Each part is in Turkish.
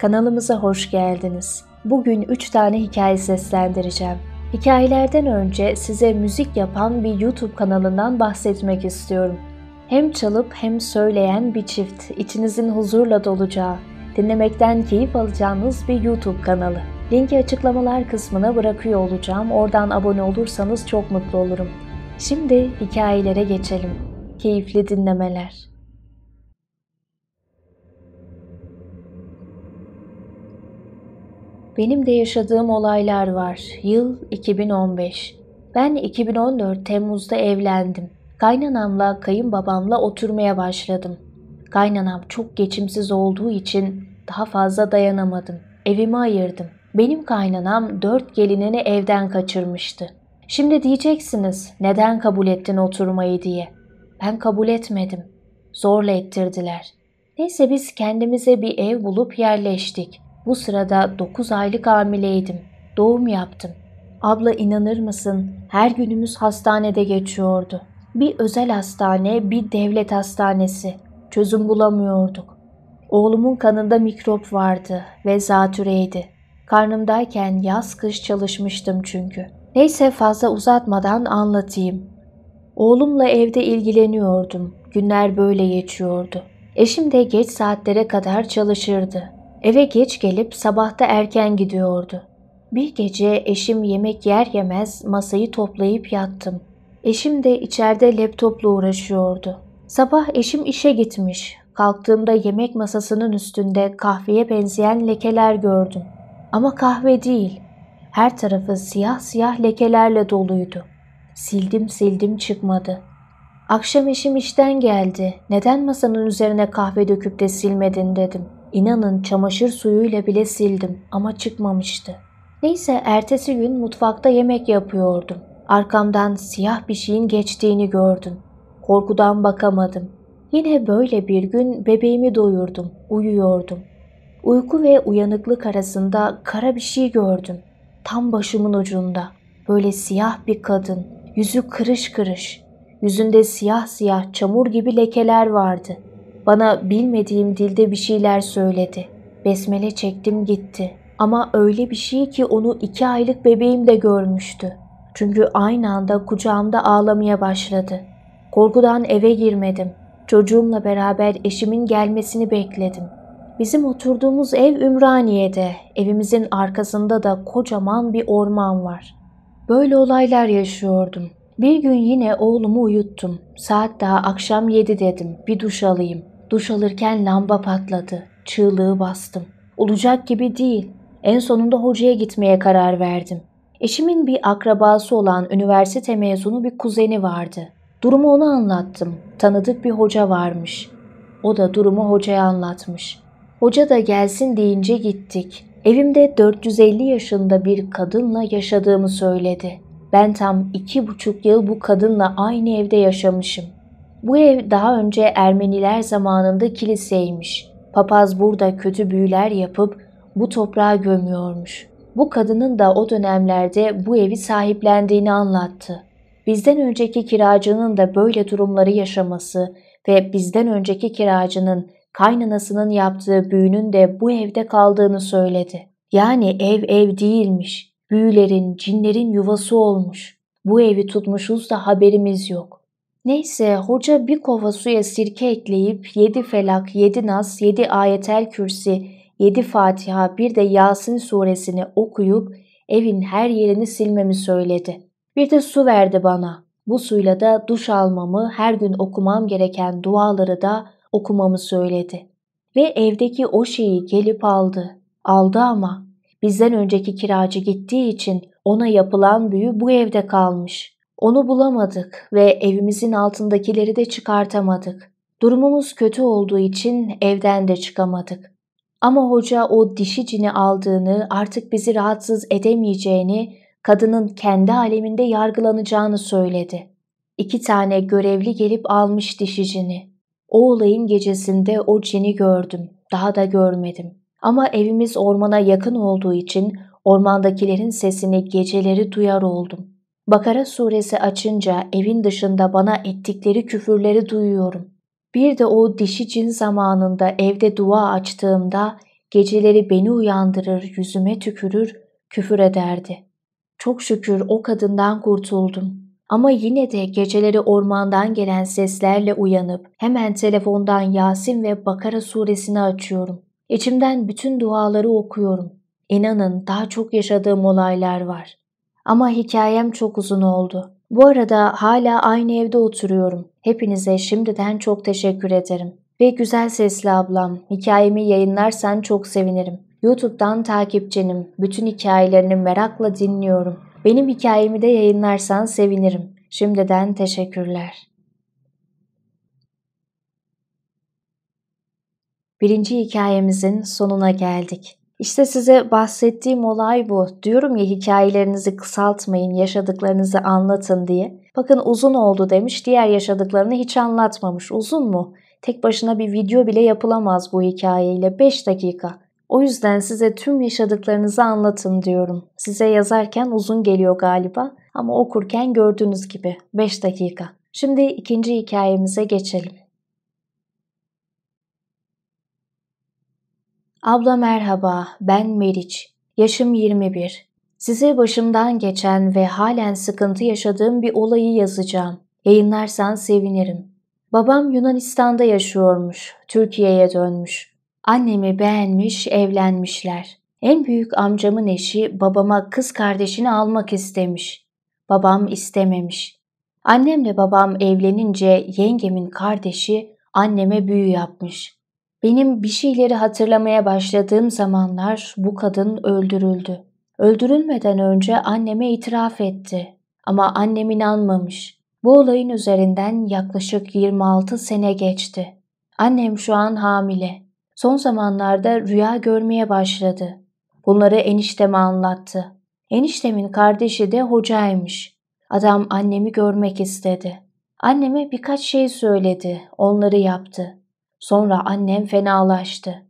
Kanalımıza hoş geldiniz. Bugün 3 tane hikaye seslendireceğim. Hikayelerden önce size müzik yapan bir YouTube kanalından bahsetmek istiyorum. Hem çalıp hem söyleyen bir çift, içinizin huzurla dolacağı, dinlemekten keyif alacağınız bir YouTube kanalı. Linki açıklamalar kısmına bırakıyor olacağım. Oradan abone olursanız çok mutlu olurum. Şimdi hikayelere geçelim. Keyifli dinlemeler. Benim de yaşadığım olaylar var. Yıl 2015. Ben 2014 Temmuz'da evlendim. Kaynanamla kayınbabamla oturmaya başladım. Kaynanam çok geçimsiz olduğu için daha fazla dayanamadım. Evimi ayırdım. Benim kaynanam dört gelinini evden kaçırmıştı. Şimdi diyeceksiniz neden kabul ettin oturmayı diye. Ben kabul etmedim. Zorla ettirdiler. Neyse biz kendimize bir ev bulup yerleştik. Bu sırada 9 aylık hamileydim. Doğum yaptım. Abla inanır mısın? Her günümüz hastanede geçiyordu. Bir özel hastane, bir devlet hastanesi. Çözüm bulamıyorduk. Oğlumun kanında mikrop vardı ve zatüreydi. Karnımdayken yaz kış çalışmıştım çünkü. Neyse fazla uzatmadan anlatayım. Oğlumla evde ilgileniyordum. Günler böyle geçiyordu. Eşim de geç saatlere kadar çalışırdı. Eve geç gelip sabahta erken gidiyordu. Bir gece eşim yemek yer yemez masayı toplayıp yattım. Eşim de içeride laptopla uğraşıyordu. Sabah eşim işe gitmiş. Kalktığımda yemek masasının üstünde kahveye benzeyen lekeler gördüm. Ama kahve değil. Her tarafı siyah siyah lekelerle doluydu. Sildim sildim çıkmadı. Akşam eşim işten geldi. Neden masanın üzerine kahve döküp de silmedin dedim.'' İnanın çamaşır suyuyla bile sildim ama çıkmamıştı. Neyse ertesi gün mutfakta yemek yapıyordum. Arkamdan siyah bir şeyin geçtiğini gördüm. Korkudan bakamadım. Yine böyle bir gün bebeğimi doyurdum, uyuyordum. Uyku ve uyanıklık arasında kara bir şey gördüm. Tam başımın ucunda. Böyle siyah bir kadın, yüzü kırış kırış. Yüzünde siyah siyah çamur gibi lekeler vardı.'' Bana bilmediğim dilde bir şeyler söyledi. Besmele çektim gitti. Ama öyle bir şey ki onu iki aylık bebeğim de görmüştü. Çünkü aynı anda kucağımda ağlamaya başladı. Korkudan eve girmedim. Çocuğumla beraber eşimin gelmesini bekledim. Bizim oturduğumuz ev Ümraniye'de, evimizin arkasında da kocaman bir orman var. Böyle olaylar yaşıyordum. Bir gün yine oğlumu uyuttum. Saat daha akşam yedi dedim. Bir duş alayım. Duş alırken lamba patladı. Çığlığı bastım. Olacak gibi değil. En sonunda hocaya gitmeye karar verdim. Eşimin bir akrabası olan üniversite mezunu bir kuzeni vardı. Durumu ona anlattım. Tanıdık bir hoca varmış. O da durumu hocaya anlatmış. Hoca da gelsin deyince gittik. Evimde 450 yaşında bir kadınla yaşadığımı söyledi. Ben tam iki buçuk yıl bu kadınla aynı evde yaşamışım. Bu ev daha önce Ermeniler zamanında kiliseymiş. Papaz burada kötü büyüler yapıp bu toprağa gömüyormuş. Bu kadının da o dönemlerde bu evi sahiplendiğini anlattı. Bizden önceki kiracının da böyle durumları yaşaması ve bizden önceki kiracının kaynanasının yaptığı büyünün de bu evde kaldığını söyledi. Yani ev ev değilmiş. Büyülerin, cinlerin yuvası olmuş. Bu evi tutmuşuz da haberimiz yok. Neyse hoca bir kova suya sirke ekleyip yedi felak, yedi nas, yedi ayetel kürsi, yedi fatiha bir de Yasin suresini okuyup evin her yerini silmemi söyledi. Bir de su verdi bana. Bu suyla da duş almamı, her gün okumam gereken duaları da okumamı söyledi. Ve evdeki o şeyi gelip aldı. Aldı ama bizden önceki kiracı gittiği için ona yapılan büyü bu evde kalmış. Onu bulamadık ve evimizin altındakileri de çıkartamadık. Durumumuz kötü olduğu için evden de çıkamadık. Ama hoca o dişi cini aldığını, artık bizi rahatsız edemeyeceğini, kadının kendi aleminde yargılanacağını söyledi. İki tane görevli gelip almış dişi cini. O olayın gecesinde o cini gördüm, daha da görmedim. Ama evimiz ormana yakın olduğu için ormandakilerin sesini geceleri duyar oldum. Bakara suresi açınca evin dışında bana ettikleri küfürleri duyuyorum. Bir de o dişi cin zamanında evde dua açtığımda geceleri beni uyandırır, yüzüme tükürür, küfür ederdi. Çok şükür o kadından kurtuldum. Ama yine de geceleri ormandan gelen seslerle uyanıp hemen telefondan Yasin ve Bakara suresini açıyorum. İçimden bütün duaları okuyorum. İnanın daha çok yaşadığım olaylar var. Ama hikayem çok uzun oldu. Bu arada hala aynı evde oturuyorum. Hepinize şimdiden çok teşekkür ederim. Ve güzel sesli ablam, hikayemi yayınlarsan çok sevinirim. YouTube'dan takipçinim, bütün hikayelerini merakla dinliyorum. Benim hikayemi de yayınlarsan sevinirim. Şimdiden teşekkürler. Birinci hikayemizin sonuna geldik. İşte size bahsettiğim olay bu. Diyorum ya hikayelerinizi kısaltmayın, yaşadıklarınızı anlatın diye. Bakın uzun oldu demiş, diğer yaşadıklarını hiç anlatmamış. Uzun mu? Tek başına bir video bile yapılamaz bu hikayeyle. 5 dakika. O yüzden size tüm yaşadıklarınızı anlatın diyorum. Size yazarken uzun geliyor galiba ama okurken gördüğünüz gibi 5 dakika. Şimdi ikinci hikayemize geçelim. Abla merhaba, ben Meriç. Yaşım 21. Size başımdan geçen ve halen sıkıntı yaşadığım bir olayı yazacağım. Yayınlarsan sevinirim. Babam Yunanistan'da yaşıyormuş, Türkiye'ye dönmüş. Annemi beğenmiş, evlenmişler. En büyük amcamın eşi babama kız kardeşini almak istemiş. Babam istememiş. Annemle babam evlenince yengemin kardeşi anneme büyü yapmış. Benim bir şeyleri hatırlamaya başladığım zamanlar bu kadın öldürüldü. Öldürülmeden önce anneme itiraf etti. Ama annem inanmamış. Bu olayın üzerinden yaklaşık 26 sene geçti. Annem şu an hamile. Son zamanlarda rüya görmeye başladı. Bunları enişteme anlattı. Eniştemin kardeşi de hocaymış. Adam annemi görmek istedi. Anneme birkaç şey söyledi, onları yaptı. Sonra annem fenalaştı.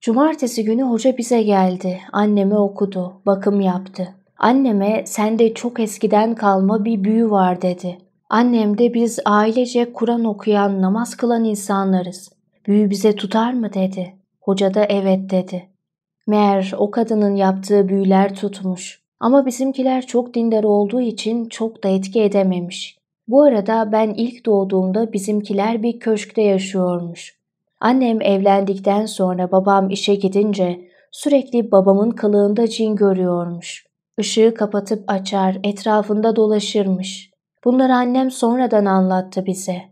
Cumartesi günü hoca bize geldi. Anneme okudu, bakım yaptı. Anneme sende çok eskiden kalma bir büyü var dedi. Annem de biz ailece Kur'an okuyan, namaz kılan insanlarız. Büyü bize tutar mı dedi. Hoca da evet dedi. Meğer o kadının yaptığı büyüler tutmuş. Ama bizimkiler çok dindar olduğu için çok da etki edememiş. Bu arada ben ilk doğduğumda bizimkiler bir köşkte yaşıyormuş. Annem evlendikten sonra babam işe gidince sürekli babamın kılığında cin görüyormuş. Işığı kapatıp açar, etrafında dolaşırmış. Bunları annem sonradan anlattı bize.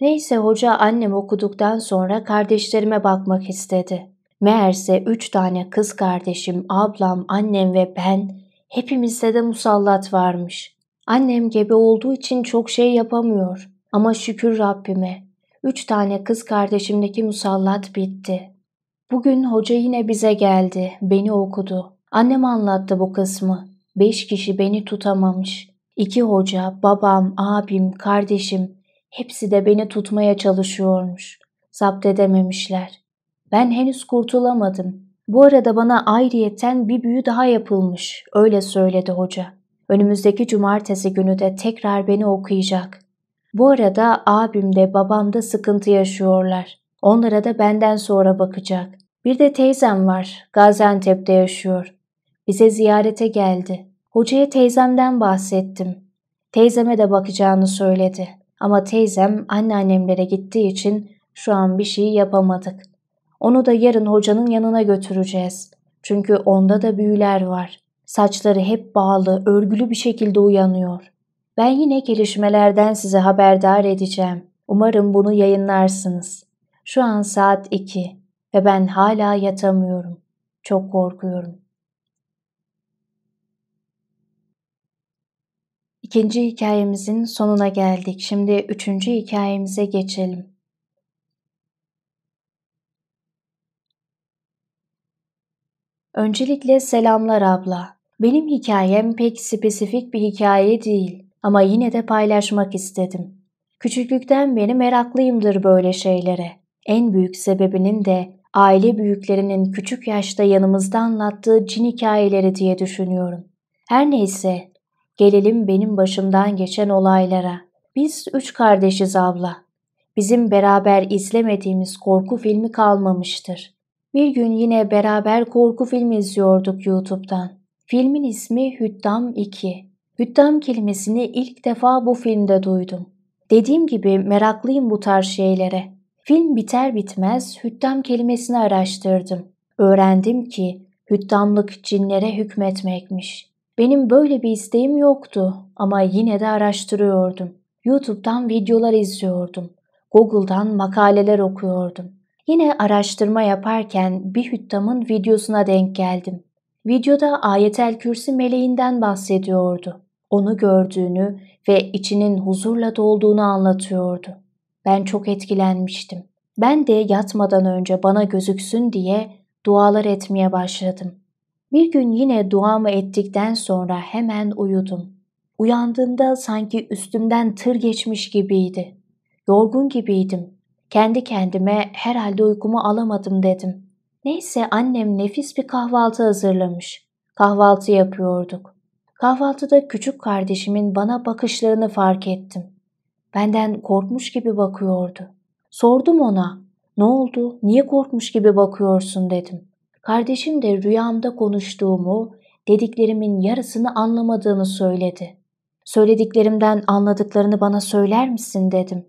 Neyse hoca annem okuduktan sonra kardeşlerime bakmak istedi. Meğerse üç tane kız kardeşim, ablam, annem ve ben hepimizde de musallat varmış. Annem gebe olduğu için çok şey yapamıyor. Ama şükür Rabbime Üç tane kız kardeşimdeki musallat bitti. Bugün hoca yine bize geldi, beni okudu. Annem anlattı bu kısmı. Beş kişi beni tutamamış. İki hoca, babam, abim, kardeşim hepsi de beni tutmaya çalışıyormuş. Zapt edememişler. Ben henüz kurtulamadım. Bu arada bana ayrıyeten bir büyü daha yapılmış. Öyle söyledi hoca. Önümüzdeki cumartesi günü de tekrar beni okuyacak. Bu arada abim de babam da sıkıntı yaşıyorlar. Onlara da benden sonra bakacak. Bir de teyzem var. Gaziantep'te yaşıyor. Bize ziyarete geldi. Hocaya teyzemden bahsettim. Teyzeme de bakacağını söyledi. Ama teyzem anneannemlere gittiği için şu an bir şey yapamadık. Onu da yarın hocanın yanına götüreceğiz. Çünkü onda da büyüler var. Saçları hep bağlı, örgülü bir şekilde uyanıyor. Ben yine gelişmelerden size haberdar edeceğim. Umarım bunu yayınlarsınız. Şu an saat 2 ve ben hala yatamıyorum. Çok korkuyorum. İkinci hikayemizin sonuna geldik. Şimdi üçüncü hikayemize geçelim. Öncelikle selamlar abla. Benim hikayem pek spesifik bir hikaye değil. Ama yine de paylaşmak istedim. Küçüklükten beri meraklıyımdır böyle şeylere. En büyük sebebinin de aile büyüklerinin küçük yaşta yanımızda anlattığı cin hikayeleri diye düşünüyorum. Her neyse, gelelim benim başımdan geçen olaylara. Biz üç kardeşiz abla. Bizim beraber izlemediğimiz korku filmi kalmamıştır. Bir gün yine beraber korku filmi izliyorduk YouTube'dan. Filmin ismi Hüddam 2. Hüttam kelimesini ilk defa bu filmde duydum. Dediğim gibi meraklıyım bu tarz şeylere. Film biter bitmez Hüttam kelimesini araştırdım. Öğrendim ki Hüttamlık cinlere hükmetmekmiş. Benim böyle bir isteğim yoktu ama yine de araştırıyordum. YouTube'dan videolar izliyordum. Google'dan makaleler okuyordum. Yine araştırma yaparken bir hüttamın videosuna denk geldim. Videoda Ayetel Kürsi meleğinden bahsediyordu onu gördüğünü ve içinin huzurla dolduğunu anlatıyordu. Ben çok etkilenmiştim. Ben de yatmadan önce bana gözüksün diye dualar etmeye başladım. Bir gün yine duamı ettikten sonra hemen uyudum. Uyandığımda sanki üstümden tır geçmiş gibiydi. Yorgun gibiydim. Kendi kendime herhalde uykumu alamadım dedim. Neyse annem nefis bir kahvaltı hazırlamış. Kahvaltı yapıyorduk. Kahvaltıda küçük kardeşimin bana bakışlarını fark ettim. Benden korkmuş gibi bakıyordu. Sordum ona, ne oldu, niye korkmuş gibi bakıyorsun dedim. Kardeşim de rüyamda konuştuğumu, dediklerimin yarısını anlamadığını söyledi. Söylediklerimden anladıklarını bana söyler misin dedim.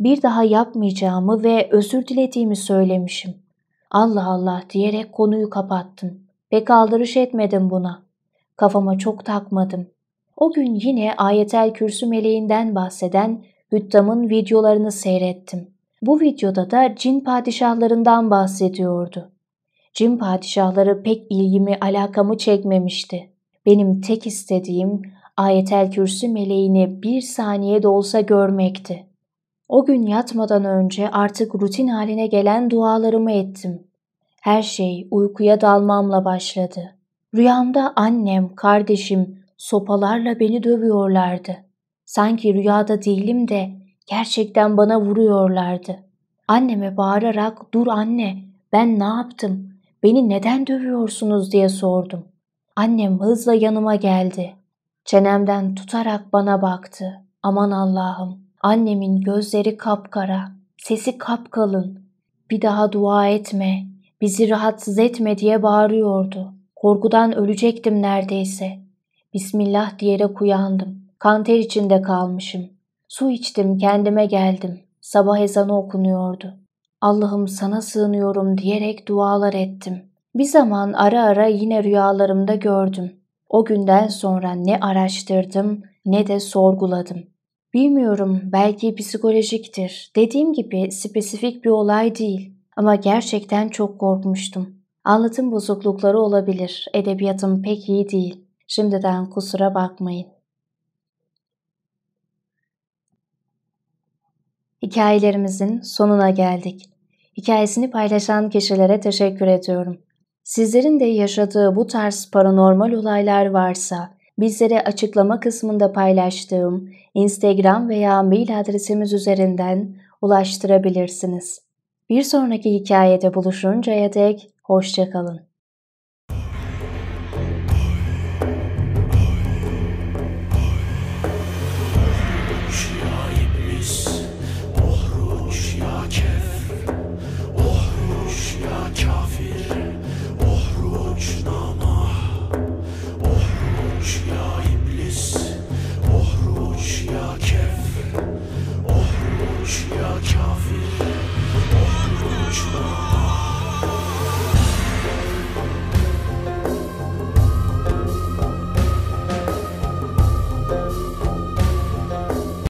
Bir daha yapmayacağımı ve özür dilediğimi söylemişim. Allah Allah diyerek konuyu kapattım ve kaldırış etmedim buna kafama çok takmadım. O gün yine ayetel kürsü meleğinden bahseden Hüttam'ın videolarını seyrettim. Bu videoda da cin padişahlarından bahsediyordu. Cin padişahları pek ilgimi alakamı çekmemişti. Benim tek istediğim ayetel kürsü meleğini bir saniye de olsa görmekti. O gün yatmadan önce artık rutin haline gelen dualarımı ettim. Her şey uykuya dalmamla başladı. Rüyamda annem, kardeşim sopalarla beni dövüyorlardı. Sanki rüyada değilim de gerçekten bana vuruyorlardı. Anneme bağırarak dur anne ben ne yaptım? Beni neden dövüyorsunuz diye sordum. Annem hızla yanıma geldi. Çenemden tutarak bana baktı. Aman Allah'ım. Annemin gözleri kapkara, sesi kapkalın. Bir daha dua etme, bizi rahatsız etme diye bağırıyordu. Korkudan ölecektim neredeyse. Bismillah diyerek uyandım. Kanter içinde kalmışım. Su içtim, kendime geldim. Sabah ezanı okunuyordu. Allah'ım sana sığınıyorum diyerek dualar ettim. Bir zaman ara ara yine rüyalarımda gördüm. O günden sonra ne araştırdım ne de sorguladım. Bilmiyorum belki psikolojiktir. Dediğim gibi spesifik bir olay değil ama gerçekten çok korkmuştum. Anlatım bozuklukları olabilir. Edebiyatım pek iyi değil. Şimdiden kusura bakmayın. Hikayelerimizin sonuna geldik. Hikayesini paylaşan kişilere teşekkür ediyorum. Sizlerin de yaşadığı bu tarz paranormal olaylar varsa bizlere açıklama kısmında paylaştığım Instagram veya mail adresimiz üzerinden ulaştırabilirsiniz. Bir sonraki hikayede buluşuncaya dek Hoşçakalın.